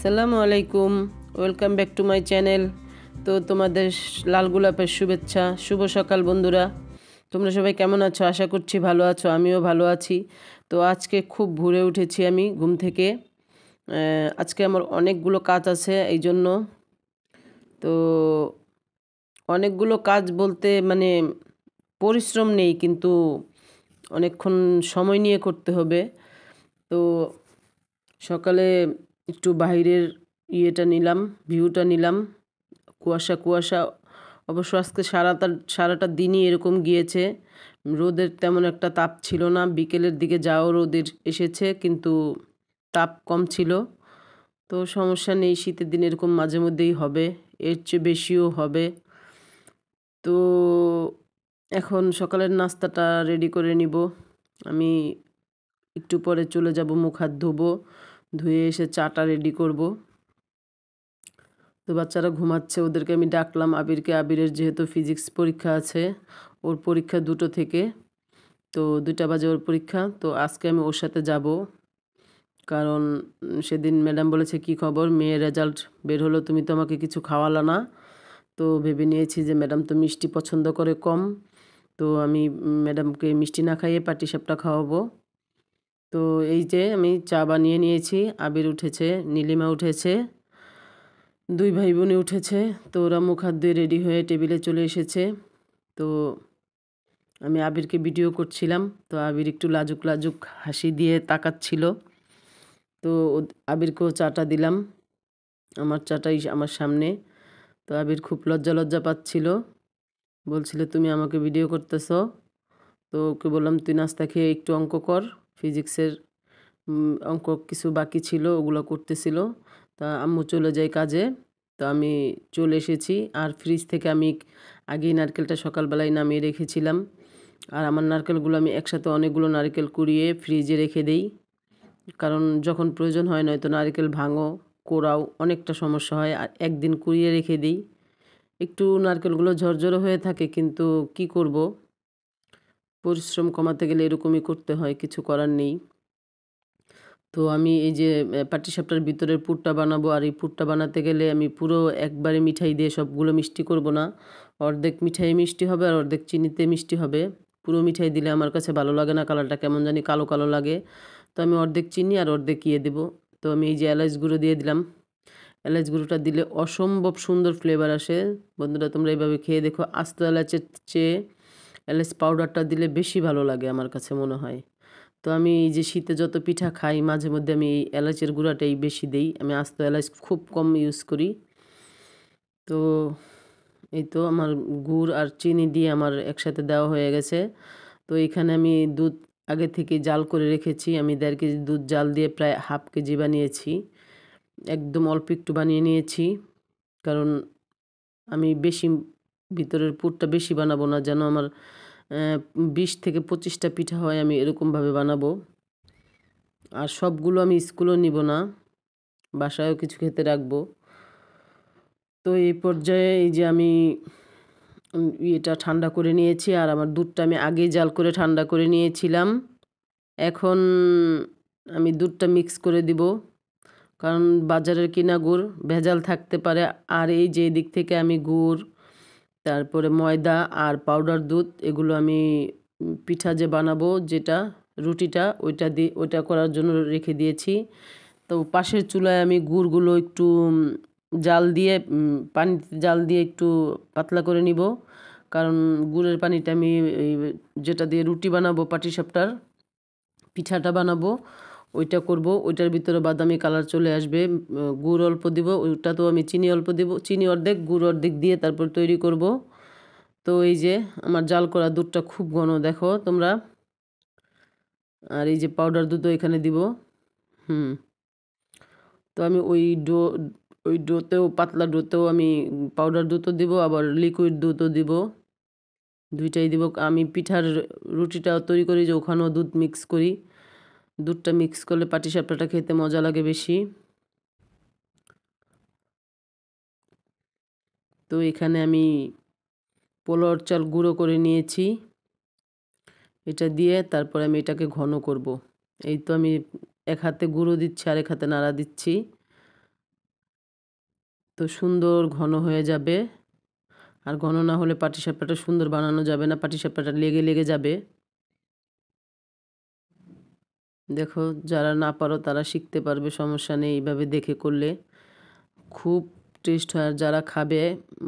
আসসালামু আলাইকুম welcome back to my channel তো তোমাদের লাল গোলাপের শুভেচ্ছা শুভ সকাল বন্ধুরা তোমরা সবাই কেমন আছো আশা করছি ভালো আছো আমিও ভালো আছি তো আজকে খুব ভোরে উঠেছি আমি ঘুম থেকে আজকে আমার অনেকগুলো কাজ আছে এই জন্য তো অনেকগুলো কাজ বলতে মানে পরিশ্রম নেই কিন্তু অনেকক্ষণ সময় নিয়ে করতে হবে তো সকালে একটু বাইরের ইয়েটা নিলাম ভিউটা নিলাম কুয়াশা কুয়াশা অবশ্য আজকে সারাটা সারাটা দিনই এরকম গিয়েছে রোদের তেমন একটা তাপ ছিল না বিকেলের দিকে যাও রোদের এসেছে কিন্তু তাপ কম ছিল তো সমস্যা নেই শীতের দিন এরকম মাঝে মধ্যেই হবে এর চেয়ে বেশিও হবে তো এখন সকালের নাস্তাটা রেডি করে নিব আমি একটু পরে চলে যাব মুখ হাত ধোবো ধুয়ে এসে চাটা রেডি করব তো বাচ্চারা ঘুমাচ্ছে ওদেরকে আমি ডাকলাম আবিরকে আবিরের যেহেতু ফিজিক্স পরীক্ষা আছে ওর পরীক্ষা দুটো থেকে তো দুইটা বাজে ওর পরীক্ষা তো আজকে আমি ওর সাথে যাব কারণ সেদিন ম্যাডাম বলেছে কি খবর মেয়ের রেজাল্ট বের হলো তুমি তো আমাকে কিছু খাওয়ালা না তো ভেবে নিয়েছি যে ম্যাডাম তো মিষ্টি পছন্দ করে কম তো আমি ম্যাডামকে মিষ্টি না খাইয়ে পাটিসাপটা খাওয়াবো তো এই যে আমি চা বানিয়ে নিয়েছি আবির উঠেছে নীলিমা উঠেছে দুই ভাই বোনে উঠেছে তো ওরা মুখাদ্যে রেডি হয়ে টেবিলে চলে এসেছে তো আমি আবিরকে ভিডিও করছিলাম তো আবির একটু লাজুক লাজুক হাসি দিয়ে তাকাচ্ছিল তো আবিরকেও চাটা দিলাম আমার চাটাই আমার সামনে তো আবির খুব লজ্জা লজ্জা পাচ্ছিল বলছিল তুমি আমাকে ভিডিও করতেছ তো ওকে বললাম তুই নাস্তা খেয়ে একটু অঙ্ক কর ফিজিক্সের অঙ্ক কিছু বাকি ছিল ওগুলো করতেছিল তা আম্মু চলে যায় কাজে তো আমি চলে এসেছি আর ফ্রিজ থেকে আমি আগেই নারকেলটা সকালবেলায় নামিয়ে রেখেছিলাম আর আমার নারকেলগুলো আমি একসাথে অনেকগুলো নারকেল কুড়িয়ে ফ্রিজে রেখে দেই কারণ যখন প্রয়োজন হয় নয়তো নারকেল ভাঙো কোরাও অনেকটা সমস্যা হয় আর একদিন কুড়িয়ে রেখে দিই একটু নারকেলগুলো ঝরঝরো হয়ে থাকে কিন্তু কি করব পরিশ্রম কমাতে গেলে এরকমই করতে হয় কিছু করার নেই তো আমি এই যে পাটিসাপটার ভিতরের পুরটা বানাবো আর এই পুরটা বানাতে গেলে আমি পুরো একবারে মিঠাই দিয়ে সবগুলো মিষ্টি করব না অর্ধেক মিঠাই মিষ্টি হবে আর অর্ধেক চিনিতে মিষ্টি হবে পুরো মিঠাই দিলে আমার কাছে ভালো লাগে না কালারটা কেমন জানি কালো কালো লাগে তো আমি অর্ধেক চিনি আর অর্ধেক ইয়ে দেবো তো আমি এই যে এলাচ গুঁড়ো দিয়ে দিলাম এলাচ গুঁড়োটা দিলে অসম্ভব সুন্দর ফ্লেভার আসে বন্ধুরা তোমরা এইভাবে খেয়ে দেখো আস্ত এলাচের চেয়ে এলাচ পাউডারটা দিলে বেশি ভালো লাগে আমার কাছে মনে হয় তো আমি এই যে শীতে যত পিঠা খাই মাঝে মধ্যে আমি এই এলাচের গুঁড়াটাই বেশি দিই আমি আস্ত এলাচ খুব কম ইউজ করি তো এই তো আমার গুড় আর চিনি দিয়ে আমার একসাথে দেওয়া হয়ে গেছে তো এখানে আমি দুধ আগে থেকে জাল করে রেখেছি আমি দেড় কেজি দুধ জাল দিয়ে প্রায় হাফ কেজি বানিয়েছি একদম অল্প একটু বানিয়ে নিয়েছি কারণ আমি বেশি ভিতরের পুরটা বেশি বানাবো না যেন আমার বিশ থেকে পঁচিশটা পিঠা হয় আমি এরকমভাবে বানাবো আর সবগুলো আমি স্কুলও নিব না বাসায়ও কিছু খেতে রাখবো তো এই পর্যায়ে এই যে আমি এটা ঠান্ডা করে নিয়েছি আর আমার দুধটা আমি আগে জাল করে ঠান্ডা করে নিয়েছিলাম এখন আমি দুধটা মিক্স করে দিব কারণ বাজারের কিনা গুড় ভেজাল থাকতে পারে আর এই যে দিক থেকে আমি গুড় তারপরে ময়দা আর পাউডার দুধ এগুলো আমি পিঠা যে বানাবো যেটা রুটিটা ওইটা দিয়ে ওইটা করার জন্য রেখে দিয়েছি তো পাশের চুলায় আমি গুড়গুলো একটু জাল দিয়ে পানি জাল দিয়ে একটু পাতলা করে নিব কারণ গুড়ের পানিটা আমি যেটা দিয়ে রুটি বানাবো পাটিসাপটার পিঠাটা বানাবো ওইটা করব ওইটার ভিতরে বাদামি কালার চলে আসবে গুড় অল্প দিব ওইটা তো আমি চিনি অল্প দিব চিনি অর্ধেক গুড় অর্ধেক দিয়ে তারপর তৈরি করব তো এই যে আমার জাল করা দুধটা খুব ঘন দেখো তোমরা আর এই যে পাউডার দুধও এখানে দিব হুম তো আমি ওই ডো ওই ডোতেও পাতলা ডোতেও আমি পাউডার দুধও দিব আবার লিকুইড দুধও দিব দুইটাই দিব আমি পিঠার রুটিটাও তৈরি করি যে ওখানেও দুধ মিক্স করি দুধটা মিক্স করলে পাটি সাপটাটা খেতে মজা লাগে বেশি তো এখানে আমি পোলোর চাল গুঁড়ো করে নিয়েছি এটা দিয়ে তারপরে আমি এটাকে ঘন করব। এই তো আমি এক হাতে গুঁড়ো দিচ্ছি আর এক হাতে নাড়া দিচ্ছি তো সুন্দর ঘন হয়ে যাবে আর ঘন না হলে পাটি পাটিসাপটাটা সুন্দর বানানো যাবে না পাটি পাটিসাপটাটা লেগে লেগে যাবে দেখো যারা না পারো তারা শিখতে পারবে সমস্যা নেই এইভাবে দেখে করলে খুব টেস্ট হয় আর যারা খাবে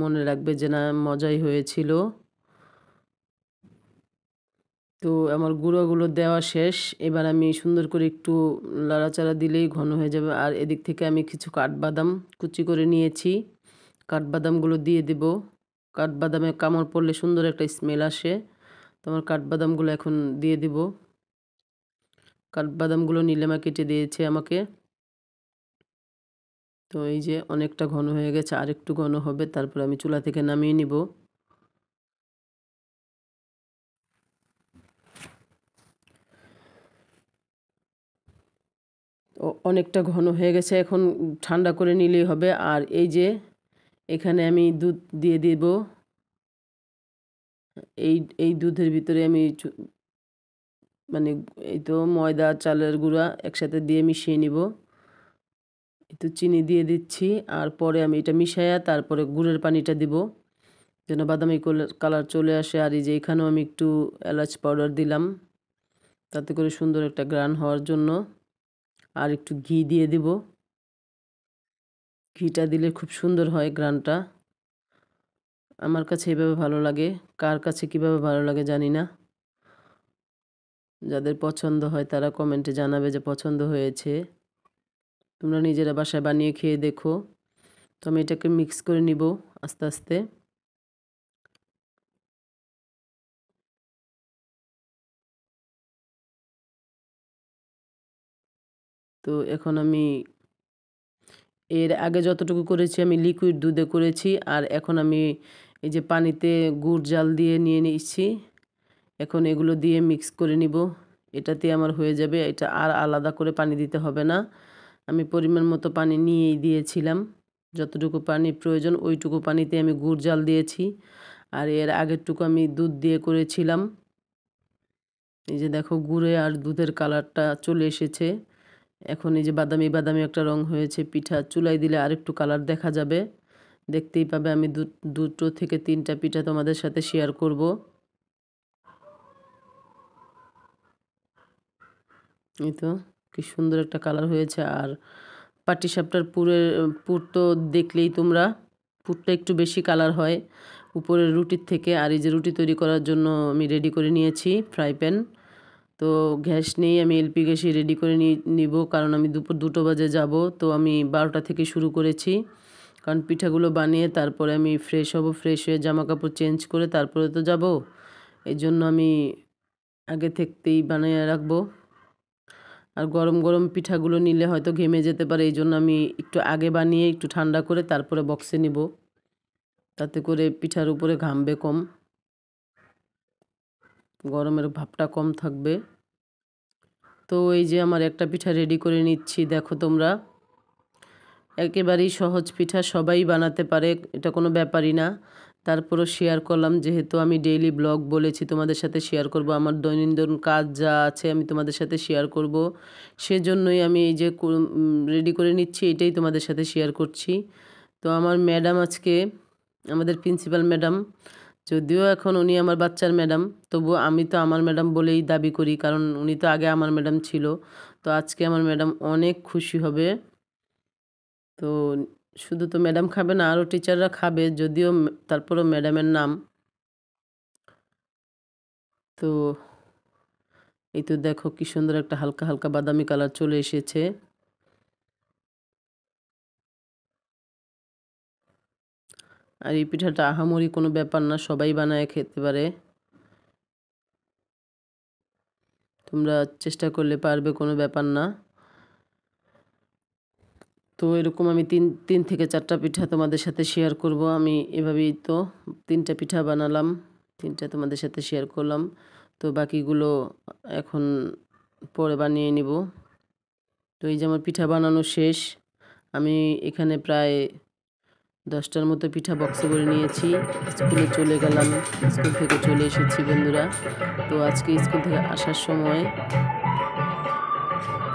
মনে রাখবে যে না মজাই হয়েছিল তো আমার গুঁড়োগুলো দেওয়া শেষ এবার আমি সুন্দর করে একটু লাড়াচাড়া দিলেই ঘন হয়ে যাবে আর এদিক থেকে আমি কিছু কাঠবাদাম কুচি করে নিয়েছি কাঠবাদামগুলো দিয়ে দেব কাঠবাদামে কামড় পড়লে সুন্দর একটা স্মেল আসে তো আমার কাঠবাদামগুলো এখন দিয়ে দেবো কাঠবাদামগুলো নীলেমা কেটে দিয়েছে আমাকে তো এই যে অনেকটা ঘন হয়ে গেছে আর একটু ঘন হবে তারপর আমি চুলা থেকে নামিয়ে নিব অনেকটা ঘন হয়ে গেছে এখন ঠান্ডা করে নিলেই হবে আর এই যে এখানে আমি দুধ দিয়ে দিব এই এই দুধের ভিতরে আমি মানে এই তো ময়দা চালের গুঁড়া একসাথে দিয়ে মিশিয়ে নিব একটু চিনি দিয়ে দিচ্ছি আর পরে আমি এটা মিশাইয়া তারপরে গুড়ের পানিটা দিব যেন বাদামি কালার চলে আসে আর এই যে এখানেও আমি একটু এলাচ পাউডার দিলাম তাতে করে সুন্দর একটা গ্রান হওয়ার জন্য আর একটু ঘি দিয়ে দিব ঘিটা দিলে খুব সুন্দর হয় গ্রানটা আমার কাছে এভাবে ভালো লাগে কার কাছে কিভাবে ভালো লাগে জানি না যাদের পছন্দ হয় তারা কমেন্টে জানাবে যে পছন্দ হয়েছে তোমরা নিজেরা বাসায় বানিয়ে খেয়ে দেখো তো আমি এটাকে মিক্স করে নিব আস্তে আস্তে তো এখন আমি এর আগে যতটুকু করেছি আমি লিকুইড দুধে করেছি আর এখন আমি এই যে পানিতে গুড় জাল দিয়ে নিয়ে নিচ্ছি এখন এগুলো দিয়ে মিক্স করে নিব এটাতে আমার হয়ে যাবে এটা আর আলাদা করে পানি দিতে হবে না আমি পরিমাণ মতো পানি নিয়েই দিয়েছিলাম যতটুকু পানি প্রয়োজন ওইটুকু পানিতে আমি গুড় জাল দিয়েছি আর এর আগেরটুকু আমি দুধ দিয়ে করেছিলাম এই যে দেখো গুড়ে আর দুধের কালারটা চলে এসেছে এখন এই যে বাদামি বাদামি একটা রং হয়েছে পিঠা চুলাই দিলে আরেকটু কালার দেখা যাবে দেখতেই পাবে আমি দুটো থেকে তিনটা পিঠা তোমাদের সাথে শেয়ার করব এই তো কি সুন্দর একটা কালার হয়েছে আর সাপটার পুরের পুর তো দেখলেই তোমরা পুরটা একটু বেশি কালার হয় উপরের রুটির থেকে আর এই যে রুটি তৈরি করার জন্য আমি রেডি করে নিয়েছি ফ্রাই প্যান তো গ্যাস নেই আমি এলপি গ্যাসে রেডি করে নিব কারণ আমি দুপুর দুটো বাজে যাব তো আমি বারোটা থেকে শুরু করেছি কারণ পিঠাগুলো বানিয়ে তারপরে আমি ফ্রেশ হব ফ্রেশ হয়ে জামা কাপড় চেঞ্জ করে তারপরে তো যাব এই জন্য আমি আগে থাকতেই বানিয়ে রাখবো আর গরম গরম পিঠাগুলো নিলে হয়তো ঘেমে যেতে পারে এই জন্য আমি একটু আগে বানিয়ে একটু ঠান্ডা করে তারপরে বক্সে নিব তাতে করে পিঠার উপরে ঘামবে কম গরমের ভাবটা কম থাকবে তো এই যে আমার একটা পিঠা রেডি করে নিচ্ছি দেখো তোমরা একেবারেই সহজ পিঠা সবাই বানাতে পারে এটা কোনো ব্যাপারই না তারপরও শেয়ার করলাম যেহেতু আমি ডেইলি ব্লগ বলেছি তোমাদের সাথে শেয়ার করব আমার দৈনন্দিন কাজ যা আছে আমি তোমাদের সাথে শেয়ার করব সেজন্যই আমি এই যে রেডি করে নিচ্ছি এটাই তোমাদের সাথে শেয়ার করছি তো আমার ম্যাডাম আজকে আমাদের প্রিন্সিপাল ম্যাডাম যদিও এখন উনি আমার বাচ্চার ম্যাডাম তবু আমি তো আমার ম্যাডাম বলেই দাবি করি কারণ উনি তো আগে আমার ম্যাডাম ছিল তো আজকে আমার ম্যাডাম অনেক খুশি হবে তো শুধু তো ম্যাডাম খাবে না আরও টিচাররা খাবে যদিও তারপরও ম্যাডামের নাম তো এই তো দেখো কি সুন্দর একটা হালকা হালকা বাদামি কালার চলে এসেছে আর এই পিঠাটা আহামরি কোনো ব্যাপার না সবাই বানায় খেতে পারে তোমরা চেষ্টা করলে পারবে কোনো ব্যাপার না তো এরকম আমি তিন তিন থেকে চারটা পিঠা তোমাদের সাথে শেয়ার করব আমি এভাবেই তো তিনটা পিঠা বানালাম তিনটা তোমাদের সাথে শেয়ার করলাম তো বাকিগুলো এখন পরে বানিয়ে নিব তো এই যে আমার পিঠা বানানো শেষ আমি এখানে প্রায় দশটার মতো পিঠা বক্সে করে নিয়েছি স্কুলে চলে গেলাম স্কুল থেকে চলে এসেছি বন্ধুরা তো আজকে স্কুল থেকে আসার সময়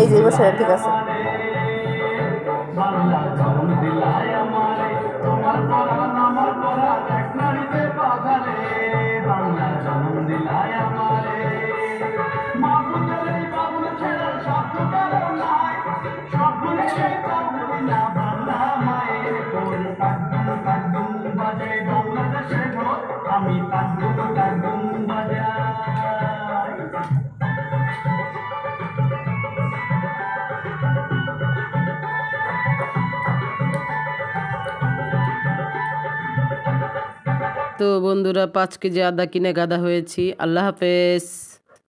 এই যে বসে ঠিক আছে তো বন্ধুরা পাঁচ কেজি আদা কিনে গাদা হয়েছি আল্লাহ হাফেজ